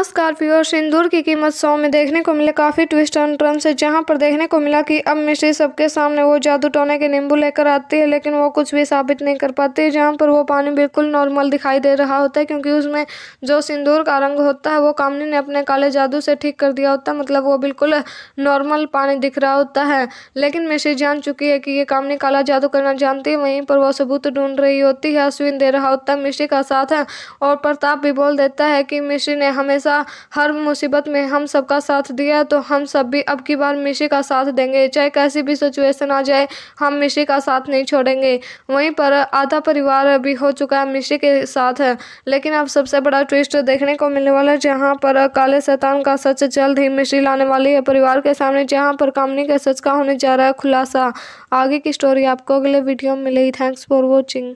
नमस्कार प्योर सिंदूर की कीमत सौ में देखने को मिले काफ़ी ट्विस्ट एंड टर्न से जहां पर देखने को मिला कि अब मिश्री सबके सामने वो जादू टोने के नींबू लेकर आती है लेकिन वो कुछ भी साबित नहीं कर पाती जहाँ पर वो पानी बिल्कुल नॉर्मल दिखाई दे रहा होता है क्योंकि उसमें जो सिंदूर का रंग होता है वो कामनी ने अपने काले जादू से ठीक कर दिया होता है मतलब वो बिल्कुल नॉर्मल पानी दिख रहा होता है लेकिन मिश्री जान चुकी है कि ये कामनी काला जादू करना जानती है वहीं पर वो सबूत ढूंढ रही होती है अश्विन दे रहा होता है मिश्री का साथ है और प्रताप भी बोल देता है कि मिश्री ने हमेशा हमेशा हर मुसीबत में हम सबका साथ दिया तो हम सब भी अब की बार मिशी का साथ देंगे चाहे कैसी भी सिचुएशन आ जाए हम मिशी का साथ नहीं छोड़ेंगे वहीं पर आधा परिवार भी हो चुका है मिशी के साथ लेकिन अब सबसे बड़ा ट्विस्ट देखने को मिलने वाला है जहाँ पर काले शैतान का सच जल्द ही मिश्री लाने वाली है परिवार के सामने जहाँ पर कामनी के सच का होने जा रहा है खुलासा आगे की स्टोरी आपको अगले वीडियो में मिलेगी थैंक्स फॉर वॉचिंग